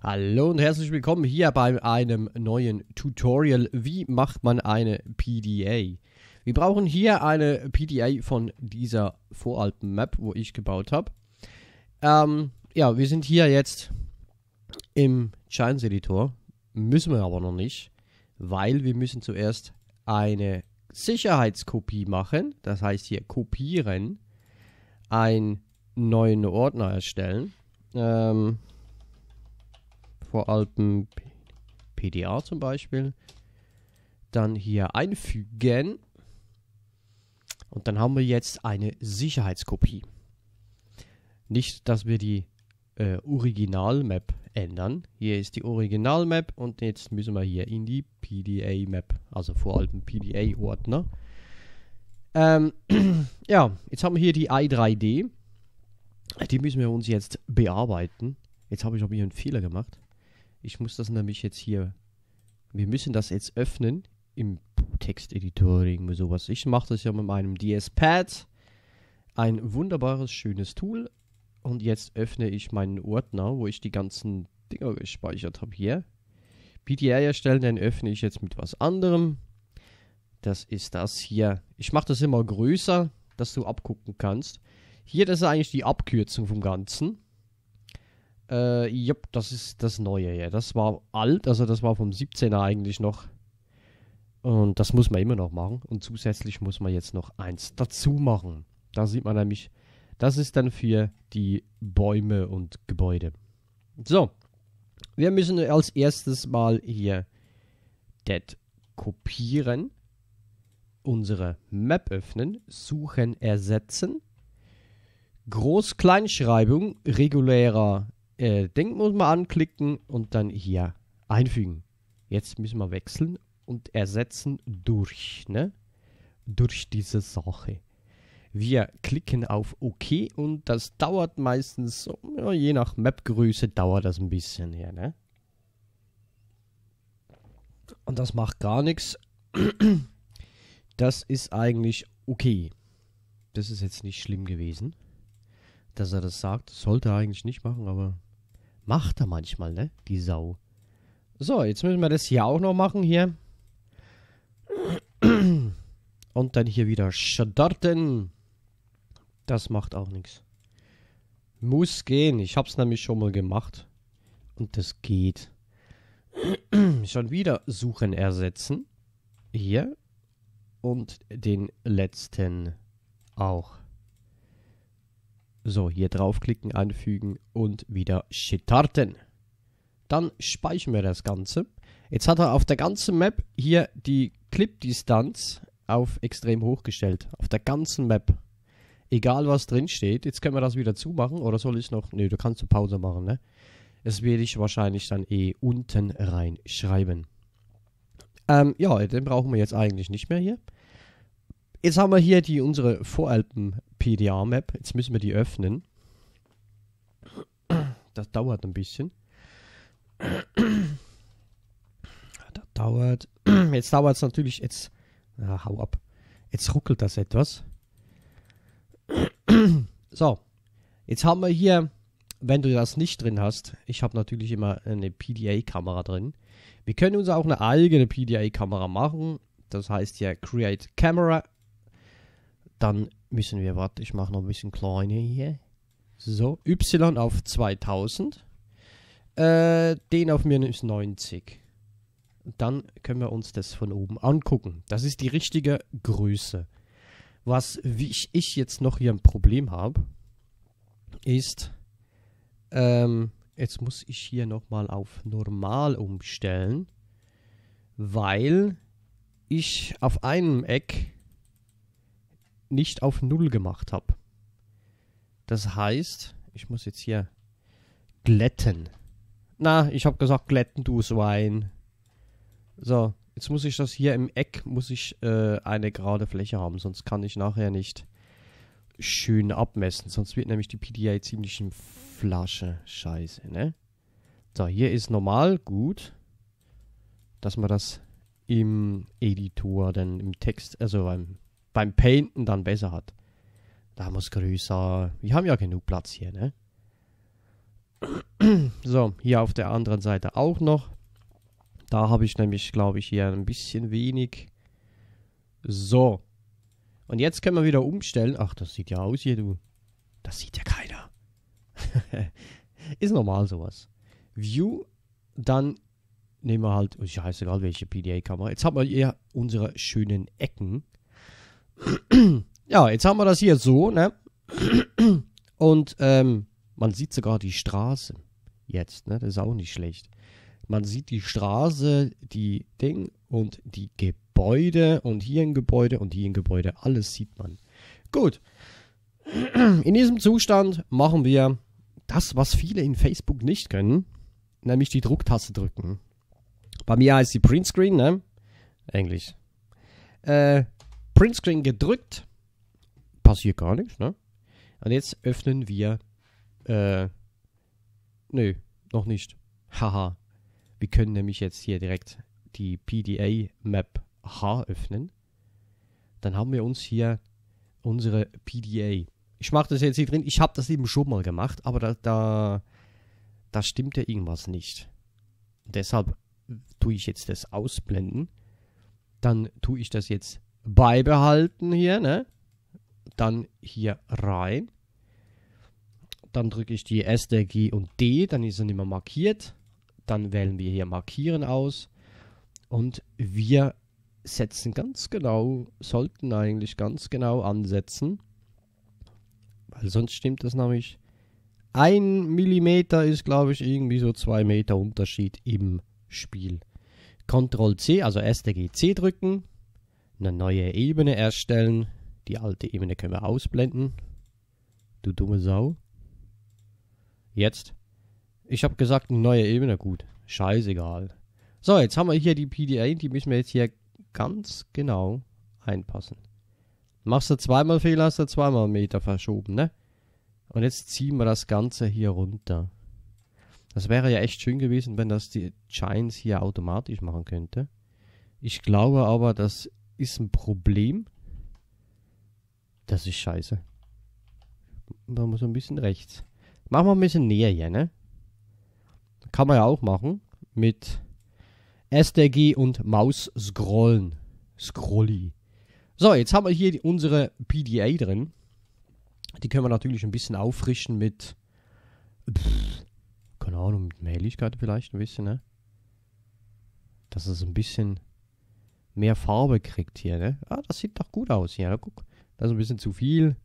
Hallo und herzlich willkommen hier bei einem neuen Tutorial. Wie macht man eine PDA? Wir brauchen hier eine PDA von dieser Voralpen-Map, wo ich gebaut habe. Ähm, ja, wir sind hier jetzt im Giants-Editor. Müssen wir aber noch nicht, weil wir müssen zuerst eine Sicherheitskopie machen. Das heißt hier kopieren, einen neuen Ordner erstellen. Ähm, vor PDA zum Beispiel. Dann hier einfügen. Und dann haben wir jetzt eine Sicherheitskopie. Nicht, dass wir die äh, Original-Map ändern. Hier ist die Original-Map und jetzt müssen wir hier in die PDA-Map, also vor allem PDA-Ordner. Ähm, ja, jetzt haben wir hier die i3D. Die müssen wir uns jetzt bearbeiten. Jetzt habe ich aber hier einen Fehler gemacht. Ich muss das nämlich jetzt hier. Wir müssen das jetzt öffnen im Texteditor oder irgendwie sowas. Ich mache das ja mit meinem DS-Pad. Ein wunderbares, schönes Tool. Und jetzt öffne ich meinen Ordner, wo ich die ganzen Dinger gespeichert habe hier. PDR erstellen, den öffne ich jetzt mit was anderem. Das ist das hier. Ich mache das immer größer, dass du abgucken kannst. Hier, das ist eigentlich die Abkürzung vom Ganzen. Äh, jupp, das ist das Neue. Ja. Das war alt, also das war vom 17er eigentlich noch. Und das muss man immer noch machen. Und zusätzlich muss man jetzt noch eins dazu machen. Da sieht man nämlich, das ist dann für die Bäume und Gebäude. So, wir müssen als erstes mal hier det kopieren, unsere Map öffnen, suchen ersetzen, Groß-Kleinschreibung regulärer äh, Denkmuster anklicken und dann hier einfügen. Jetzt müssen wir wechseln und ersetzen durch, ne? Durch diese Sache. Wir klicken auf OK und das dauert meistens, ja, je nach Mapgröße dauert das ein bisschen her, ne? Und das macht gar nichts. Das ist eigentlich okay. Das ist jetzt nicht schlimm gewesen, dass er das sagt. Sollte er eigentlich nicht machen, aber Macht er manchmal, ne? Die Sau. So, jetzt müssen wir das hier auch noch machen, hier. Und dann hier wieder starten. Das macht auch nichts. Muss gehen. Ich hab's nämlich schon mal gemacht. Und das geht. schon wieder suchen ersetzen. Hier. Und den letzten auch. So, hier draufklicken, einfügen und wieder starten. Dann speichern wir das Ganze. Jetzt hat er auf der ganzen Map hier die Clip-Distanz auf extrem hoch gestellt. Auf der ganzen Map. Egal was drin steht. Jetzt können wir das wieder zumachen oder soll ich noch. Nö, du kannst eine Pause machen, ne? Das werde ich wahrscheinlich dann eh unten reinschreiben. Ähm, ja, den brauchen wir jetzt eigentlich nicht mehr hier. Jetzt haben wir hier die unsere Voralpen PDA-Map. Jetzt müssen wir die öffnen. Das dauert ein bisschen. Das dauert. Jetzt dauert es natürlich. Jetzt. Ah, hau ab. Jetzt ruckelt das etwas. So. Jetzt haben wir hier, wenn du das nicht drin hast, ich habe natürlich immer eine PDA-Kamera drin. Wir können uns auch eine eigene PDA-Kamera machen. Das heißt hier Create Camera. Dann müssen wir, warte, ich mache noch ein bisschen kleiner hier. So, Y auf 2000. Äh, den auf minus 90. Dann können wir uns das von oben angucken. Das ist die richtige Größe. Was wie ich, ich jetzt noch hier ein Problem habe, ist, ähm, jetzt muss ich hier nochmal auf normal umstellen, weil ich auf einem Eck nicht auf Null gemacht habe. Das heißt, ich muss jetzt hier glätten. Na, ich habe gesagt, glätten du Schwein. So, jetzt muss ich das hier im Eck, muss ich äh, eine gerade Fläche haben, sonst kann ich nachher nicht schön abmessen. Sonst wird nämlich die PDA ziemlich in Flasche. Scheiße, ne? So, hier ist normal gut, dass man das im Editor, dann im Text, also beim beim Painten dann besser hat. Da muss größer. Wir haben ja genug Platz hier, ne? So, hier auf der anderen Seite auch noch. Da habe ich nämlich, glaube ich, hier ein bisschen wenig. So. Und jetzt können wir wieder umstellen. Ach, das sieht ja aus hier, du. Das sieht ja keiner. Ist normal sowas. View, dann nehmen wir halt, oh, scheißegal welche PDA-Kamera. Jetzt haben wir hier unsere schönen Ecken. ja, jetzt haben wir das hier so, ne? Und ähm, man sieht sogar die Straße jetzt, ne? Das ist auch nicht schlecht. Man sieht die Straße, die Ding und die Gebäude und hier ein Gebäude und hier ein Gebäude. Alles sieht man. Gut. In diesem Zustand machen wir das, was viele in Facebook nicht können, nämlich die Drucktaste drücken. Bei mir heißt sie Printscreen, ne? Englisch. Äh, Printscreen gedrückt. Passiert gar nichts, ne? Und jetzt öffnen wir. Äh, nö, noch nicht. Haha. Wir können nämlich jetzt hier direkt die PDA Map H öffnen. Dann haben wir uns hier unsere PDA. Ich mache das jetzt hier drin. Ich habe das eben schon mal gemacht, aber da, da, da stimmt ja irgendwas nicht. Deshalb tue ich jetzt das ausblenden. Dann tue ich das jetzt beibehalten hier, ne? Dann hier rein. Dann drücke ich die S, der G und D, dann ist er nicht mehr markiert. Dann wählen wir hier Markieren aus. Und wir setzen ganz genau, sollten eigentlich ganz genau ansetzen. Weil sonst stimmt das nämlich. Ein Millimeter ist, glaube ich, irgendwie so zwei Meter Unterschied im Spiel. Ctrl C, also S, der G, C drücken, eine neue Ebene erstellen. Die alte Ebene können wir ausblenden. Du dumme Sau. Jetzt. Ich habe gesagt, eine neue Ebene. Gut. Scheißegal. So, jetzt haben wir hier die PDA. Die müssen wir jetzt hier ganz genau einpassen. Machst du zweimal Fehler, hast du zweimal Meter verschoben, ne? Und jetzt ziehen wir das Ganze hier runter. Das wäre ja echt schön gewesen, wenn das die Giants hier automatisch machen könnte. Ich glaube aber, das ist ein Problem. Das ist scheiße. Machen wir so ein bisschen rechts. Machen wir ein bisschen näher hier, ne? Kann man ja auch machen. Mit SDG und Maus scrollen. Scrolli. So, jetzt haben wir hier unsere PDA drin. Die können wir natürlich ein bisschen auffrischen mit. Pff, keine Ahnung, mit Helligkeit vielleicht ein bisschen, ne? Dass es ein bisschen mehr Farbe kriegt hier, ne? Ah, das sieht doch gut aus hier. Na, guck, das ist ein bisschen zu viel.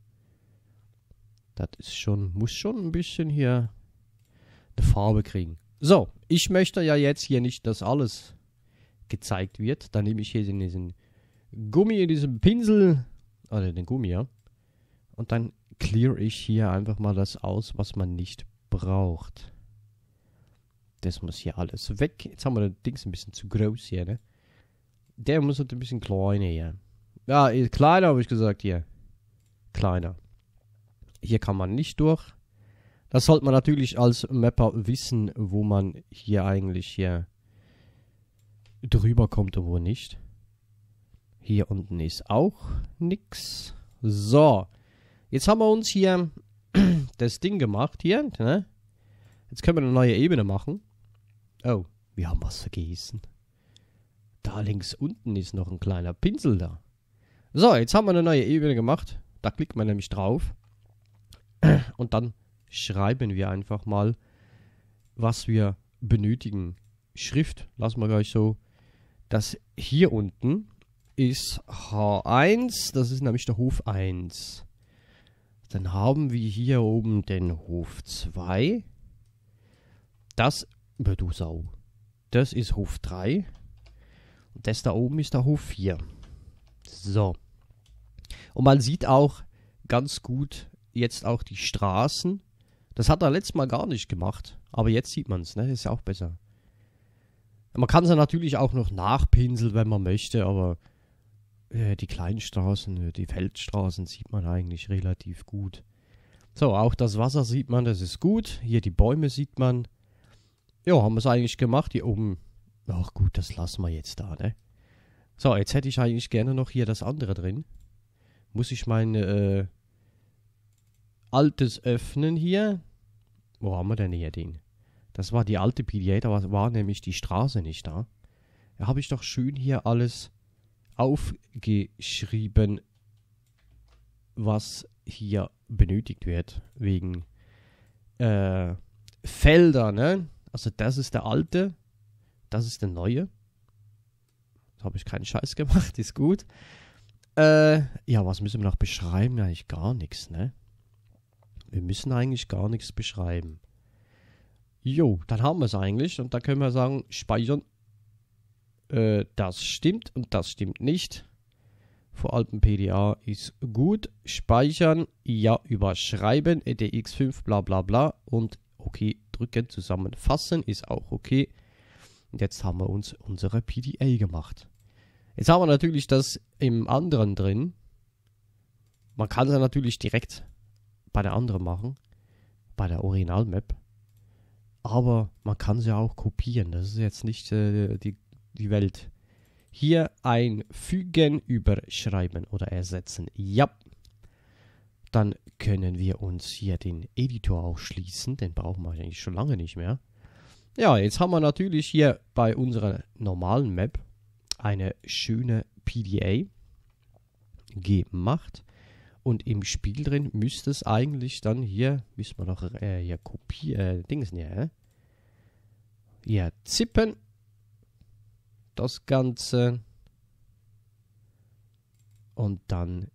Das ist schon, muss schon ein bisschen hier eine Farbe kriegen. So, ich möchte ja jetzt hier nicht, dass alles gezeigt wird. Dann nehme ich hier diesen Gummi, diesen Pinsel, oder ah, den Gummi, ja. Und dann clear ich hier einfach mal das aus, was man nicht braucht. Das muss hier alles weg. Jetzt haben wir das Ding ein bisschen zu groß hier, ne? Der muss halt ein bisschen kleiner hier. Ja, kleiner habe ich gesagt hier. Kleiner. Hier kann man nicht durch. Das sollte man natürlich als Mapper wissen, wo man hier eigentlich hier drüber kommt und wo nicht. Hier unten ist auch nichts. So. Jetzt haben wir uns hier das Ding gemacht hier. Ne? Jetzt können wir eine neue Ebene machen. Oh, wir haben was vergessen. Da links unten ist noch ein kleiner Pinsel da. So, jetzt haben wir eine neue Ebene gemacht. Da klickt man nämlich drauf. Und dann schreiben wir einfach mal, was wir benötigen. Schrift lassen wir gleich so. Das hier unten ist H1. Das ist nämlich der Hof 1. Dann haben wir hier oben den Hof 2. Das, du Sau. Das ist Hof 3. Und das da oben ist der Hof 4. So. Und man sieht auch ganz gut jetzt auch die Straßen. Das hat er letztes Mal gar nicht gemacht. Aber jetzt sieht man es, ne? Ist ja auch besser. Man kann es ja natürlich auch noch nachpinseln, wenn man möchte, aber äh, die kleinen Straßen, äh, die Feldstraßen sieht man eigentlich relativ gut. So, auch das Wasser sieht man, das ist gut. Hier die Bäume sieht man. Ja, haben wir es eigentlich gemacht. Hier oben Ach gut, das lassen wir jetzt da, ne? So, jetzt hätte ich eigentlich gerne noch hier das andere drin. Muss ich mein äh, altes öffnen hier? Wo haben wir denn hier den? Das war die alte PDA, da war nämlich die Straße nicht da. Da habe ich doch schön hier alles aufgeschrieben, was hier benötigt wird, wegen äh, Felder, ne? Also das ist der alte das ist der neue. Da habe ich keinen Scheiß gemacht, ist gut. Äh, ja, was müssen wir noch beschreiben? Eigentlich gar nichts, ne? Wir müssen eigentlich gar nichts beschreiben. Jo, dann haben wir es eigentlich und da können wir sagen, speichern. Äh, das stimmt und das stimmt nicht. Vor allem PDA ist gut. Speichern, ja, überschreiben, EDX5, bla bla bla und okay, drücken, zusammenfassen ist auch okay. Und jetzt haben wir uns unsere PDA gemacht. Jetzt haben wir natürlich das im anderen drin. Man kann es natürlich direkt bei der anderen machen, bei der Original-Map. Aber man kann sie auch kopieren. Das ist jetzt nicht äh, die, die Welt. Hier ein Fügen überschreiben oder ersetzen. Ja. Dann können wir uns hier den Editor auch schließen. Den brauchen wir eigentlich schon lange nicht mehr. Ja, jetzt haben wir natürlich hier bei unserer normalen Map eine schöne PDA gemacht. Und im Spiel drin müsste es eigentlich dann hier, müssen wir noch äh, hier kopieren, äh, Dings, hä? Ja, zippen. Das Ganze. Und dann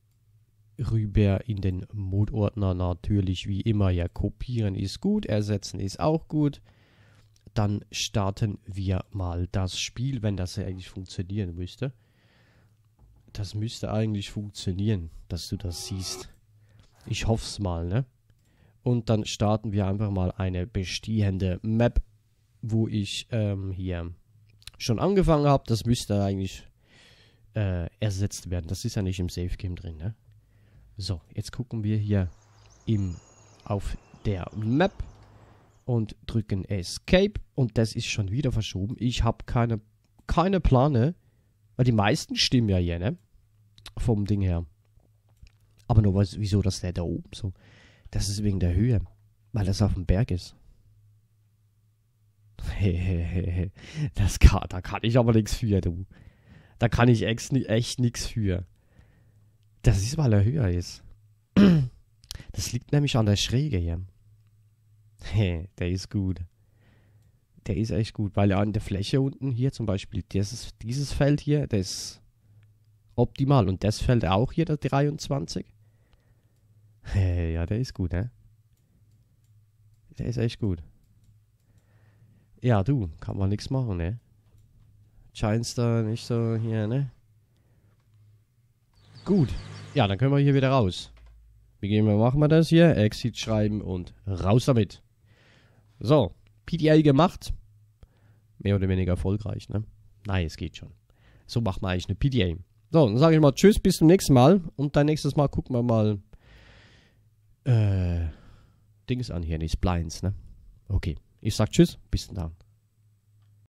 rüber in den Modordner natürlich wie immer. Ja, kopieren ist gut, ersetzen ist auch gut dann starten wir mal das Spiel, wenn das ja eigentlich funktionieren müsste. Das müsste eigentlich funktionieren, dass du das siehst. Ich hoffe es mal, ne? Und dann starten wir einfach mal eine bestehende Map, wo ich ähm, hier schon angefangen habe. Das müsste eigentlich äh, ersetzt werden. Das ist ja nicht im Safe Game drin, ne? So, jetzt gucken wir hier im auf der Map und drücken Escape und das ist schon wieder verschoben. Ich habe keine, keine Plane, weil die meisten stimmen ja hier, ne? Vom Ding her. Aber nur was, wieso das der da oben so? Das ist wegen der Höhe, weil das auf dem Berg ist. Hehehe, das kann, da kann ich aber nichts für, du. Da kann ich echt, echt nichts für. Das ist, weil er höher ist. Das liegt nämlich an der Schräge hier. der ist gut. Der ist echt gut, weil er an der Fläche unten hier zum Beispiel, dieses, dieses Feld hier, das ist optimal. Und das Feld auch hier, der 23. ja, der ist gut, ne? Der ist echt gut. Ja, du, kann man nichts machen, ne? Scheinst da nicht so hier, ne? Gut. Ja, dann können wir hier wieder raus. Wie gehen wir, machen wir das hier? Exit schreiben und raus damit. So, PDL gemacht. Mehr oder weniger erfolgreich, ne? Nein, es geht schon. So macht man eigentlich eine PDA. So, dann sage ich mal Tschüss, bis zum nächsten Mal. Und dann nächstes Mal gucken wir mal äh, Dings an hier, nicht Blinds, ne? Okay, ich sag Tschüss, bis dann.